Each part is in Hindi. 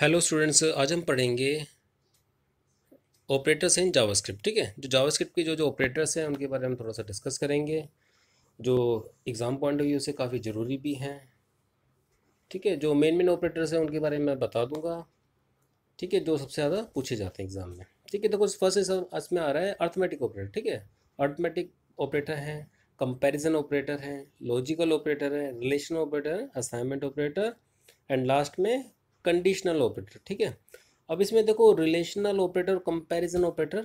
हेलो स्टूडेंट्स आज हम पढ़ेंगे ऑपरेटर्स इन जावास्क्रिप्ट ठीक है जो जावास्क्रिप्ट के जो जो ऑपरेटर्स हैं उनके बारे में थोड़ा सा डिस्कस करेंगे जो एग्ज़ाम पॉइंट ऑफ व्यू से काफ़ी ज़रूरी भी हैं ठीक है जो मेन मेन ऑपरेटर्स हैं उनके बारे में मैं बता दूंगा ठीक है जो सबसे ज़्यादा पूछे जाते हैं एग्ज़ाम में ठीक है देखो फर्स्ट इस इसमें आ रहा है अर्थमेटिक ऑपरेटर ठीक है अर्थमेटिक ऑपरेटर हैं कंपेरिजन ऑपरेटर हैं लॉजिकल ऑपरेटर हैं रिलेशन ऑपरेटर हैं असाइनमेंट ऑपरेटर एंड लास्ट में कंडीशनल ऑपरेटर ठीक है अब इसमें देखो रिलेशनल ऑपरेटर और कंपेरिजन ऑपरेटर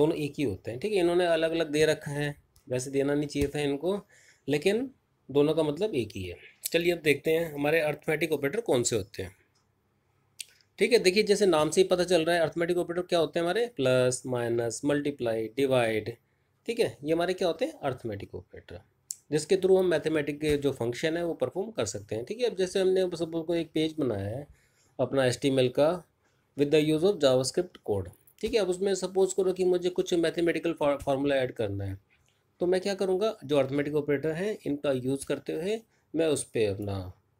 दोनों एक ही होते हैं ठीक है इन्होंने अलग अलग दे रखा है वैसे देना नहीं चाहिए था इनको लेकिन दोनों का मतलब एक ही है चलिए अब देखते हैं हमारे अर्थमेटिक ऑपरेटर कौन से होते हैं ठीक है देखिए जैसे नाम से ही पता चल रहा है अर्थमेटिक ऑपरेटर क्या होते हैं हमारे प्लस माइनस मल्टीप्लाई डिवाइड ठीक है ये हमारे क्या होते हैं अर्थमेटिक ऑपरेटर जिसके थ्रू हम मैथमेटिक के जो फंक्शन है वो परफॉर्म कर सकते हैं ठीक है अब जैसे हमने सबको एक पेज बनाया है अपना एस का with the use of JavaScript code ठीक है अब उसमें सपोज करो कि मुझे कुछ मैथमेटिकल फार्मूला ऐड करना है तो मैं क्या करूँगा जो अर्थमेटिक ऑपरेटर हैं इनका यूज़ करते हुए मैं उस पर अपना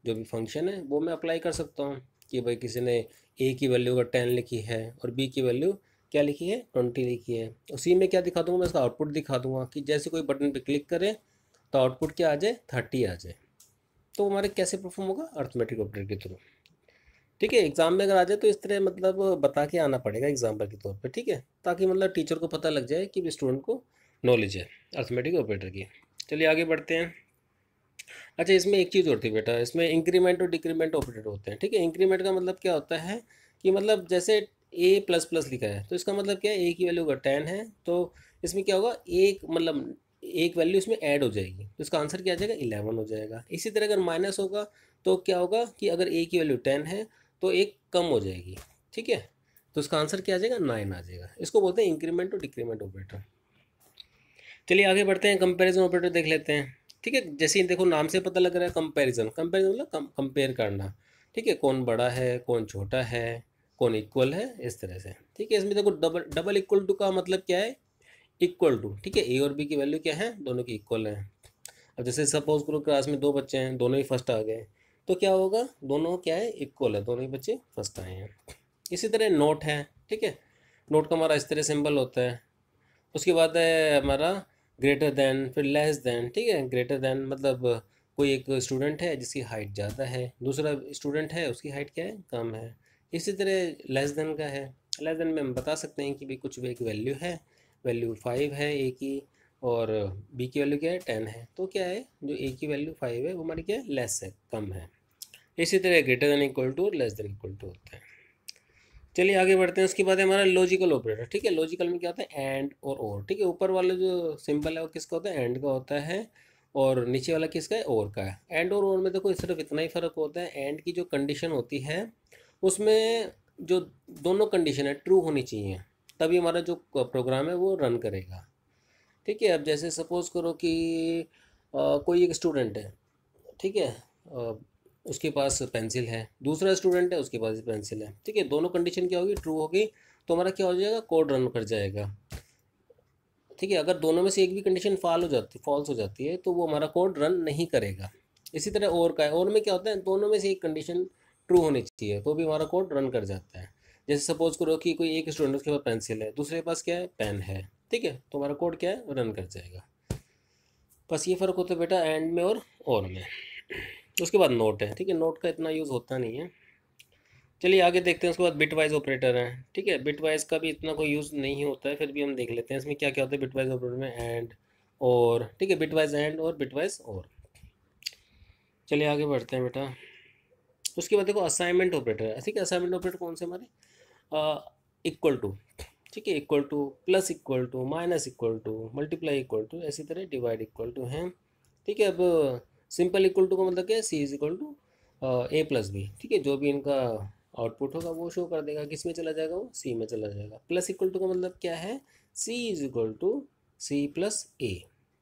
जो भी फंक्शन है वो मैं अप्लाई कर सकता हूँ कि भाई किसी ने ए की वैल्यू अगर टेन लिखी है और बी की वैल्यू क्या लिखी है ट्वेंटी लिखी है उसी में क्या दिखा दूँगा मैं उसका आउटपुट दिखा दूँगा कि जैसे कोई बटन पर क्लिक करें तो आउटपुट क्या आ जाए थर्टी आ जाए तो हमारे कैसे परफॉर्म होगा अर्थमेटिक ऑपरेटर के थ्रू ठीक है एग्ज़ाम में अगर आ जाए तो इस तरह मतलब बता के आना पड़ेगा एग्जाम्पल के तौर पर ठीक है ताकि मतलब टीचर को पता लग जाए कि स्टूडेंट को नॉलेज है अर्थमेटिक ऑपरेटर की चलिए आगे बढ़ते हैं अच्छा इसमें एक चीज़ और थी बेटा इसमें इंक्रीमेंट और डिक्रीमेंट ऑपरेटर होते हैं ठीक है इंक्रीमेंट का मतलब क्या होता है कि मतलब जैसे ए प्लस प्लस लिखा है तो इसका मतलब क्या है ए की वैल्यू अगर टेन है तो इसमें क्या होगा एक मतलब एक वैल्यू इसमें ऐड हो जाएगी तो इसका आंसर क्या आ जाएगा इलेवन हो जाएगा इसी तरह अगर माइनस होगा तो क्या होगा कि अगर ए की वैल्यू टेन है तो एक कम हो जाएगी ठीक है तो उसका आंसर क्या आ जाएगा नाइन आ जाएगा इसको बोलते हैं इंक्रीमेंट और डिक्रीमेंट ऑपरेटर चलिए आगे बढ़ते हैं कंपैरिजन ऑपरेटर देख लेते हैं ठीक है जैसे ही देखो नाम से पता लग रहा है कंपैरिजन कंपैरिजन मतलब कंपेयर करना ठीक है कौन बड़ा है कौन छोटा है कौन इक्वल है इस तरह से ठीक है इसमें देखो डबल डबल इक्वल टू का मतलब क्या है इक्वल टू ठीक है ए और बी की वैल्यू क्या है दोनों की इक्वल है अब जैसे सपोज करो क्लास में दो बच्चे हैं दोनों ही फर्स्ट आ गए तो क्या होगा दोनों क्या है इक्वल है दोनों ही बच्चे फर्स्ट आए हैं इसी तरह नोट है ठीक है नोट का हमारा इस तरह सिंबल होता है उसके बाद है हमारा ग्रेटर देन फिर लेस देन ठीक है ग्रेटर देन मतलब कोई एक स्टूडेंट है जिसकी हाइट ज़्यादा है दूसरा स्टूडेंट है उसकी हाइट क्या है कम है इसी तरह लेस देन का है लेस देन में हम बता सकते हैं कि भाई कुछ भी एक वैल्यू है वैल्यू फाइव है ए की और बी की वैल्यू क्या है टेन है तो क्या है जो ए की वैल्यू फाइव है वो हमारी क्या है लेस है कम है इसी तरह ग्रेटर देन इक्वल टू और लेस देन इक्वल टू होता है चलिए आगे बढ़ते हैं उसके बाद है हमारा लॉजिकल ऑपरेटर ठीक है लॉजिकल में क्या होता है एंड और और ठीक है ऊपर वाला जो सिंपल है वो किसका होता है एंड का होता है और नीचे वाला किसका है और का है एंड और और में देखो सिर्फ इतना ही फ़र्क होता है एंड की जो कंडीशन होती है उसमें जो दोनों कंडीशन है ट्रू होनी चाहिए तभी हमारा जो प्रोग्राम है वो रन करेगा ठीक है अब जैसे सपोज़ करो कि आ, कोई एक स्टूडेंट है ठीक है उसके पास पेंसिल है दूसरा स्टूडेंट है उसके पास पेंसिल है ठीक है दोनों कंडीशन क्या होगी ट्रू होगी तो हमारा क्या हो जाएगा कोड रन कर जाएगा ठीक है अगर दोनों में से एक भी कंडीशन फॉल हो जाती फॉल्स हो जाती है तो वो हमारा कोड रन नहीं करेगा इसी तरह और का है और में क्या होता है दोनों में से एक कंडीशन ट्रू होनी चाहिए तो भी हमारा कोड रन कर जाता है जैसे सपोज करो कि कोई एक स्टूडेंट उसके पास पेंसिल है दूसरे के पास क्या है पेन है ठीक है तो हमारा कोड क्या है रन कर जाएगा बस ये फ़र्क होता है बेटा एंड में और और में उसके बाद नोट है ठीक है नोट का इतना यूज़ होता नहीं है चलिए आगे देखते हैं उसके बाद बिट वाइज ऑपरेटर है ठीक है बिट वाइज का भी इतना कोई यूज़ नहीं होता है फिर भी हम देख लेते हैं इसमें क्या क्या होता है बिट वाइज ऑपरेटर में एंड और ठीक है बिट वाइज एंड और बिट वाइज और चलिए आगे बढ़ते हैं बेटा उसके बाद देखो असाइनमेंट ऑपरेटर है ठीक है असाइनमेंट ऑपरेटर कौन से हमारे इक्वल टू ठीक है equal to plus equal to minus equal to multiply equal to इसी तरह डिवाइड इक्वल टू हैं ठीक है अब सिंपल इक्वल टू का मतलब क्या है C is equal to A plus B ठीक है जो भी इनका आउटपुट होगा वो शो कर देगा किस में चला जाएगा वो सी में चला जाएगा प्लस इक्वल टू का मतलब क्या है C is equal to C plus A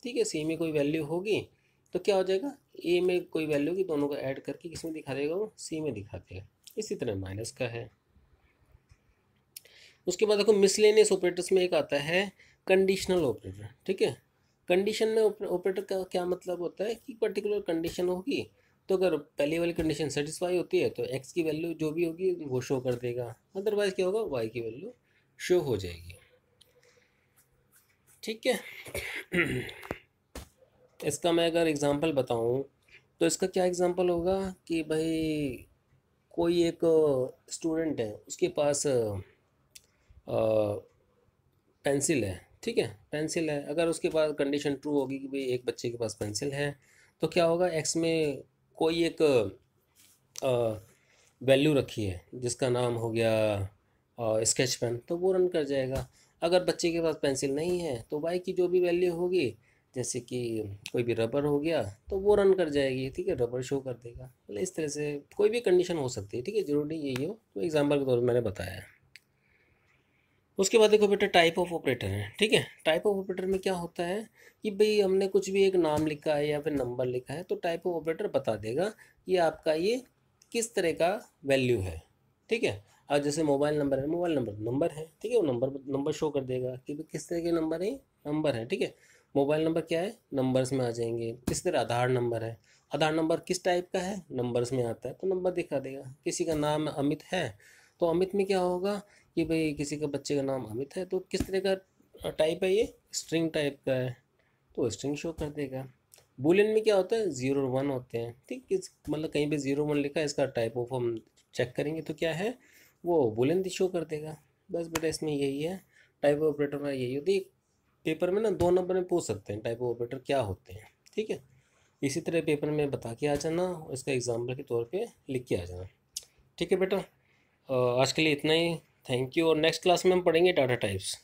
ठीक है सी में कोई वैल्यू होगी तो क्या हो जाएगा ए में कोई वैल्यू होगी दोनों को ऐड करके किस में दिखा देगा वो सी में दिखा देगा इसी तरह माइनस का है उसके बाद देखो मिसलेनियस ऑपरेटर्स में एक आता है कंडीशनल ऑपरेटर ठीक है कंडीशन में ऑपरेटर का क्या मतलब होता है कि पर्टिकुलर कंडीशन होगी तो अगर पहली वाली कंडीशन सेटिस्फाई होती है तो एक्स की वैल्यू जो भी होगी वो शो कर देगा अदरवाइज क्या होगा वाई की वैल्यू शो हो जाएगी ठीक है इसका मैं अगर एग्ज़ाम्पल बताऊं तो इसका क्या एग्ज़ाम्पल होगा कि भाई कोई एक स्टूडेंट है उसके पास पेंसिल है ठीक है पेंसिल है अगर उसके पास कंडीशन ट्रू होगी कि भाई एक बच्चे के पास पेंसिल है तो क्या होगा एक्स में कोई एक वैल्यू रखी है जिसका नाम हो गया स्केच पेन तो वो रन कर जाएगा अगर बच्चे के पास पेंसिल नहीं है तो वाई की जो भी वैल्यू होगी जैसे कि कोई भी रबर हो गया तो वो रन कर जाएगी ठीक है रबर शो कर देगा मतलब इस तरह से कोई भी कंडीशन हो सकती है ठीक है ज़रूरी यही हो तो एग्जाम्पल के तौर पर मैंने बताया है उसके बाद देखो बेटा टाइप ऑफ ऑपरेटर है ठीक है टाइप ऑफ ऑपरेटर में क्या होता है कि भाई हमने कुछ भी एक नाम लिखा है या फिर नंबर लिखा है तो टाइप ऑफ ऑपरेटर बता देगा कि आपका ये किस तरह का वैल्यू है ठीक है और जैसे मोबाइल नंबर है मोबाइल नंबर नंबर है ठीक है वो नंबर नंबर शो कर देगा कि भाई किस तरह के नंबर है नंबर है ठीक है मोबाइल नंबर क्या है नंबर्स में आ जाएंगे किस तरह आधार नंबर है आधार नंबर किस टाइप का है नंबर्स में आता है तो नंबर दिखा देगा किसी का नाम अमित है तो अमित में क्या होगा कि भाई किसी का बच्चे का नाम अमित है तो किस तरह का टाइप है ये स्ट्रिंग टाइप का है तो स्ट्रिंग शो कर देगा बुलियन में क्या होता है ज़ीरो वन होते हैं ठीक है मतलब कहीं पे ज़ीरो वन लिखा है इसका टाइप ऑफ हम चेक करेंगे तो क्या है वो बुलियन शो कर देगा बस बेटा इसमें यही है टाइप ऑपरेटर में यही होती है पेपर में ना दो नंबर में पूछ सकते हैं टाइप ऑपरेटर क्या होते हैं ठीक है इसी तरह पेपर में बता के आ जाना और इसका एग्जाम्पल के तौर पर लिख के आ जाना ठीक है बेटा आज के लिए इतना ही थैंक यू और नेक्स्ट क्लास में हम पढ़ेंगे डाटा टाइप्स